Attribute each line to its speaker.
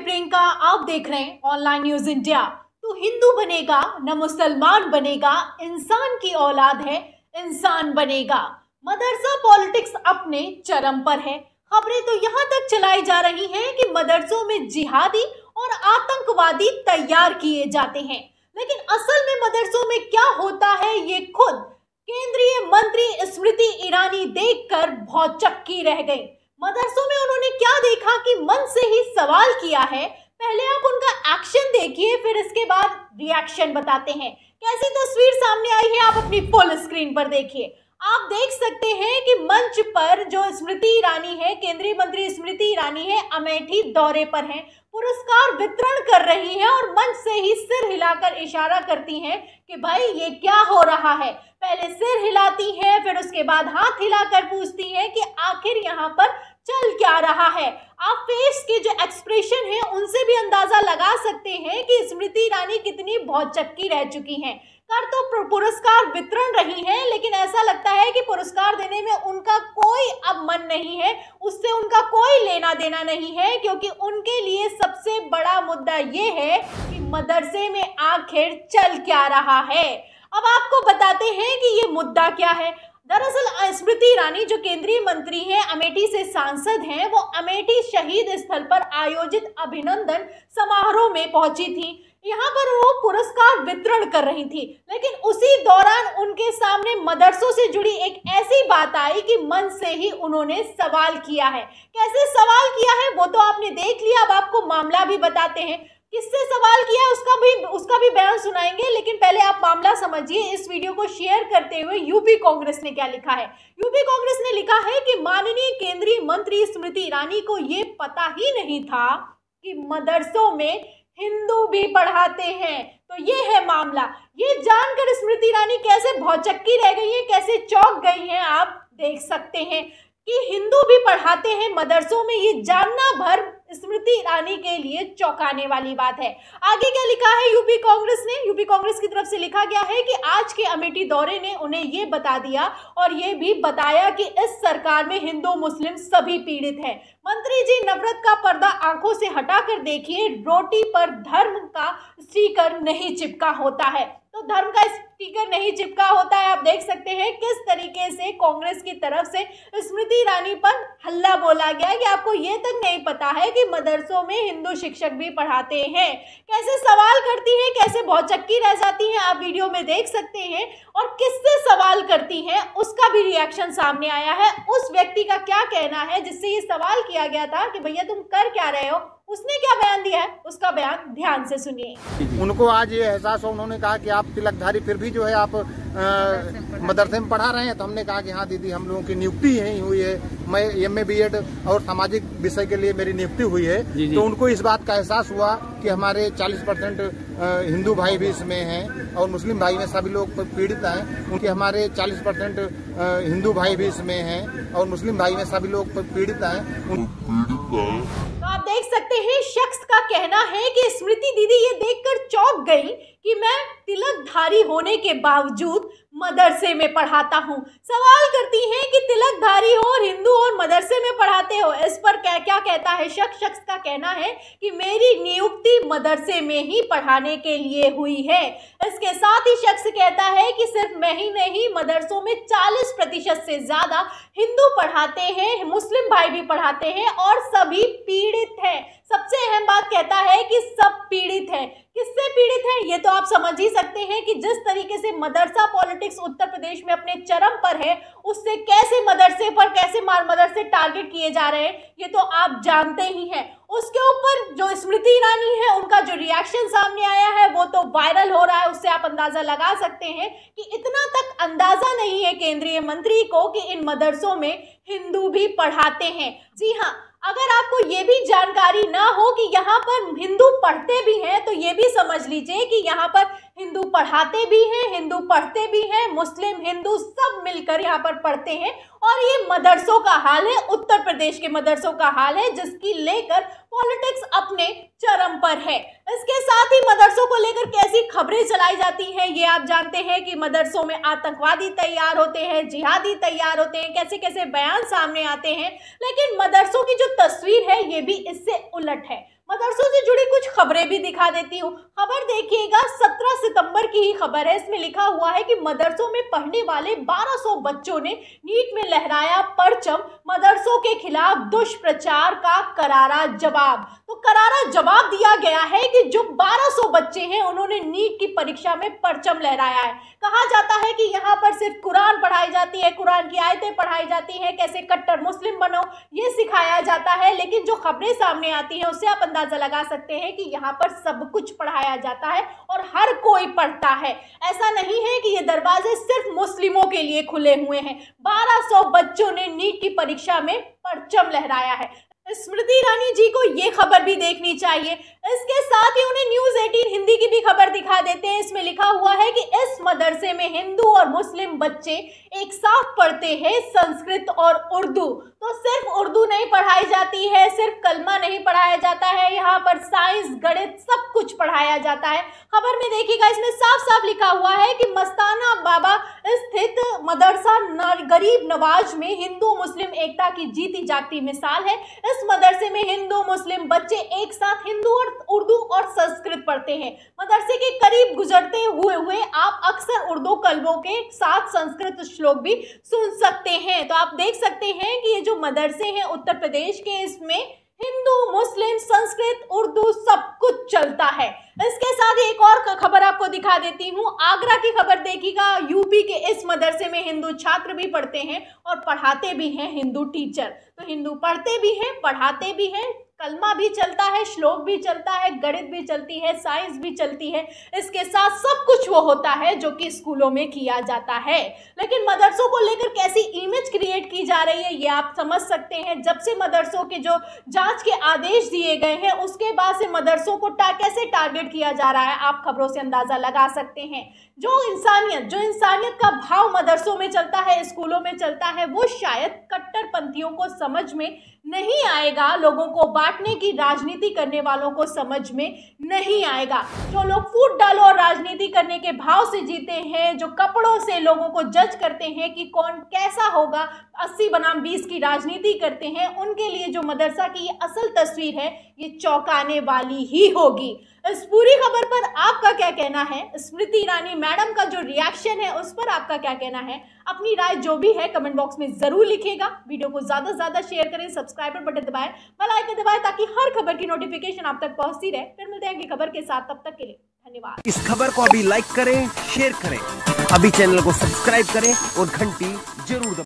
Speaker 1: मैं प्रियंका आप देख रहे हैं ऑनलाइन न्यूज इंडिया तो हिंदू बनेगा न मुसलमान बनेगा इंसान की औलाद है इंसान बनेगा मदरसा पॉलिटिक्स अपने चरम पर है खबरें तो यहाँ तक चलाई जा रही हैं कि मदरसों में जिहादी और आतंकवादी तैयार किए जाते हैं लेकिन असल में मदरसों में क्या होता है ये खुद केंद्रीय मंत्री स्मृति ईरानी देखकर भौचक्की रह गई मदरसों में उन्होंने क्या देखा कि मन से ही सवाल किया है पहले आप उनका एक्शन देखिए फिर इसके बाद रिएक्शन बताते हैं कैसी तस्वीर सामने आई है आप अपनी फुल स्क्रीन पर देखिए आप देख सकते हैं कि मंच पर जो स्मृति ईरानी है केंद्रीय मंत्री स्मृति ईरानी है अमेठी दौरे पर हैं पुरस्कार वितरण कर रही हैं और मंच से ही सिर हिलाकर इशारा करती हैं कि भाई ये क्या हो रहा है पहले सिर हिलाती हैं फिर उसके बाद हाथ हिलाकर पूछती हैं कि आखिर यहाँ पर चल क्या रहा है आप फेस के जो एक्सप्रेशन है उनसे भी अंदाजा लगा सकते हैं कि स्मृति ईरानी कितनी बहुत चक्की रह चुकी हैं कर तो पुरस्कार वितरण रही हैं लेकिन ऐसा लगता है कि पुरस्कार देने में उनका कोई अब मन नहीं है उससे उनका कोई लेना देना नहीं है क्योंकि उनके लिए सबसे बड़ा मुद्दा ये है कि मदरसे में आखिर चल क्या रहा है अब आपको बताते हैं कि ये मुद्दा क्या है दरअसल स्मृति ईरानी जो केंद्रीय मंत्री हैं अमेठी से सांसद हैं वो अमेठी शहीद स्थल पर आयोजित अभिनंदन समारोह में पहुंची थी यहाँ पर वो पुरस्कार वितरण कर रही थी लेकिन उसी दौरान उनके सामने मदरसों से जुड़ी एक ऐसी बात आई कि मन से ही उन्होंने सवाल किया है कैसे सवाल किया है वो तो आपने देख लिया अब आपको मामला भी बताते हैं किससे सवाल किया उस भी उसका भी बयान सुनाएंगे लेकिन पहले आप मामला समझिए इस वीडियो को शेयर करते हुए यूपी कांग्रेस ने क्या लिखा है यूपी कांग्रेस ने लिखा है कि माननीय केंद्रीय मंत्री स्मृति ईरानी को ये पता ही नहीं था कि मदरसों में हिंदू भी पढ़ाते हैं तो ये है मामला ये जानकर स्मृति ईरानी कैसे भौचक्की रह गई है कैसे चौक गई है आप देख सकते हैं कि हिंदू भी पढ़ाते हैं मदरसों में ये जानना भर स्मृति ईरानी के लिए चौंकाने वाली बात है आगे क्या लिखा है यूपी कांग्रेस ने यूपी कांग्रेस की तरफ से लिखा गया है कि आज के अमेठी दौरे ने उन्हें ये बता दिया और ये भी बताया कि इस सरकार में हिंदू मुस्लिम सभी पीड़ित हैं मंत्री जी नफरत का पर्दा आंखों से हटाकर देखिए रोटी पर धर्म का स्टीकर नहीं चिपका होता है तो धर्म का स्टीकर नहीं चिपका होता है आप देख सकते हैं किस तरीके से कांग्रेस की तरफ से स्मृति ईरानी पर हल्ला बोला गया कि आपको ये तक नहीं पता है कि मदरसों में हिंदू शिक्षक भी पढ़ाते हैं कैसे सवाल करती हैं कैसे बहुत चक्की रह जाती हैं आप वीडियो में देख सकते हैं और किससे सवाल करती हैं उसका भी रिएक्शन सामने आया है उस व्यक्ति का क्या कहना है जिससे ये सवाल किया गया था कि भैया तुम कर क्या रहे हो उसने क्या बयान दिया है उसका बयान ध्यान से सुनिए उनको आज ये एहसास हो उन्होंने कहा कि आप तिलकधारी फिर भी जो है आप मदरसे में पढ़ा रहे हैं तो हमने कहा कि हाँ दीदी हम लोगों की नियुक्ति यही हुई है मैं एम ए बी एड और सामाजिक विषय के लिए मेरी नियुक्ति हुई है जी जी। तो उनको इस बात का एहसास हुआ कि हमारे 40 परसेंट हिंदू भाई भी इसमें हैं और मुस्लिम भाई में सभी लोग पीड़ित हैं उनके हमारे 40 परसेंट हिंदू भाई भी इसमें हैं और मुस्लिम भाई में सभी लोग पीड़ित हैं आप देख सकते हैं शख्स का कहना है कि स्मृति दीदी ये देखकर चौंक गई कि मैं तिलकधारी होने के बावजूद मदरसे में पढ़ाता हूँ सवाल करती हैं कि तिलक धारी हो और हिंदू और मदरसे में पढ़ाते हो इस पर क्या क्या कहता है शख्स शख्स का कहना है कि मेरी नियुक्ति मदरसे में ही पढ़ाने के लिए हुई है इसके साथ ही शख्स कहता है कि सिर्फ मैं ही नहीं मदरसों में 40 प्रतिशत से ज़्यादा हिंदू पढ़ाते हैं मुस्लिम भाई भी पढ़ाते हैं और सभी पीड़ित हैं सबसे अहम बात कहता है कि सब पीड़ित हैं किससे पीड़ित है ये तो आप समझ ही सकते हैं कि जिस तरीके से मदरसा पॉलिटिक्स उत्तर प्रदेश में अपने चरम पर है उससे कैसे मदरसे पर कैसे मार मदरसे टारगेट किए जा रहे हैं ये तो आप जानते ही हैं उसके ऊपर जो स्मृति ईरानी है उनका जो रिएक्शन सामने आया है वो तो वायरल हो रहा है उससे आप अंदाजा लगा सकते हैं कि इतना तक अंदाजा नहीं है केंद्रीय मंत्री को कि इन मदरसों में हिंदू भी पढ़ाते हैं जी हाँ अगर आपको ये भी जानकारी ना हो कि यहाँ पर हिंदू पढ़ते भी हैं तो ये भी समझ लीजिए कि यहाँ पर हिंदू पढ़ाते भी हैं हिंदू पढ़ते भी हैं मुस्लिम हिंदू सब मिलकर यहाँ पर पढ़ते हैं और ये मदरसों का हाल है उत्तर प्रदेश के मदरसों का हाल है जिसकी लेकर पॉलिटिक्स अपने चरम पर है इसके साथ ही मदरसों को लेकर कैसी खबरें चलाई जाती हैं ये आप जानते हैं कि मदरसों में आतंकवादी तैयार होते हैं जिहादी तैयार होते हैं कैसे कैसे बयान सामने आते हैं लेकिन मदरसों की जो तस्वीर है ये भी इससे उलट है मदरसों से जुड़ी कुछ खबरें भी दिखा देती हूँ खबर देखिएगा 17 सितंबर की ही खबर है इसमें लिखा हुआ है कि मदरसों में पढ़ने वाले 1200 बच्चों ने नीट में लहराया परचम मदरसों के खिलाफ दुष्प्रचार का करारा जवाब तो करारा जवाब दिया गया है कि जो 1200 बच्चे हैं उन्होंने नीट की परीक्षा में परचम लहराया है कहा जाता है कि यहाँ पर सिर्फ कुरान पढ़ाई जाती है कुरान की आयतें पढ़ाई जाती है कैसे कट्टर मुस्लिम बनो ये सिखाया जाता है लेकिन जो खबरें सामने आती हैं उससे आप अंदाज अंदाजा लगा सकते हैं कि यहाँ पर सब कुछ पढ़ाया जाता है और हर कोई पढ़ता है ऐसा नहीं है कि ये दरवाजे सिर्फ मुस्लिमों के लिए खुले हुए हैं 1200 बच्चों ने नीट की परीक्षा में परचम लहराया है स्मृति ईरानी जी को ये खबर भी देखनी चाहिए इसके साथ ही उन्हें न्यूज 18 हिंदी की भी खबर दिखा देते हैं इसमें लिखा हुआ है कि इस मदरसे में हिंदू और मुस्लिम बच्चे एक साथ पढ़ते हैं संस्कृत और उर्दू तो सिर्फ उर्दू नहीं पढ़ाई जाती है सिर्फ कलमा नहीं पढ़ाया जाता है यहाँ पर साइंस गणित सब कुछ पढ़ाया जाता है खबर में देखिएगा इसमें साफ साफ लिखा हुआ है कि मस्ताना बाबा स्थित मदरसा गरीब नवाज में हिंदू मुस्लिम एकता की जीती जागती मिसाल है इस मदरसे में हिंदू मुस्लिम बच्चे एक साथ हिंदू और उर्दू और संस्कृत पढ़ते हैं मदरसे के करीब गुजरते हुए हुए आप अक्सर उर्दू कल्बों के साथ संस्कृत श्लोक भी सुन सकते हैं तो आप देख सकते हैं कि ये जो मदरसे हैं उत्तर प्रदेश के इसमें हिंदू मुस्लिम संस्कृत उर्दू सब कुछ चलता है इसके साथ एक और खबर आपको दिखा देती हूँ आगरा की खबर देखिएगा यूपी के इस मदरसे में हिंदू छात्र भी पढ़ते हैं और पढ़ाते भी हैं हिंदू टीचर तो हिंदू पढ़ते भी हैं पढ़ाते भी हैं कलमा भी चलता है श्लोक भी चलता है गणित भी चलती है साइंस भी चलती है इसके साथ सब कुछ वो होता है जो कि स्कूलों में किया जाता है लेकिन मदरसों को लेकर कैसी इमेज क्रिएट की जा रही है ये आप समझ सकते हैं जब से मदरसों के जो जांच के आदेश दिए गए हैं उसके बाद से मदरसों को टा, कैसे टारगेट किया जा रहा है आप खबरों से अंदाज़ा लगा सकते हैं जो इंसानियत जो इंसानियत का भाव मदरसों में चलता है स्कूलों में चलता है वो शायद कट्टरपंथियों को समझ में नहीं आएगा लोगों को बात बांटने की राजनीति करने वालों को समझ में नहीं आएगा जो लोग फूट डालो और राजनीति करने के भाव से जीते हैं जो कपड़ों से लोगों को जज करते हैं कि कौन कैसा होगा अस्सी बनाम बीस की राजनीति करते हैं उनके लिए जो मदरसा की ये असल तस्वीर है ये चौंकाने वाली ही होगी इस पूरी खबर पर आपका क्या कहना है स्मृति ईरानी मैडम का जो रिएक्शन है उस पर आपका क्या कहना है अपनी राय जो भी है कमेंट बॉक्स में ज़रूर लिखेगा वीडियो को ज़्यादा से ज़्यादा शेयर करें सब्सक्राइबर बटन दबाएं बेल आइकन दबाएं ताकि हर खबर की नोटिफिकेशन आप तक पहुंचती रहे फिर मिलते हैं अगली खबर के साथ तब तक के लिए धन्यवाद इस खबर को अभी लाइक करें शेयर करें अभी चैनल को सब्सक्राइब करें और घंटी जरूर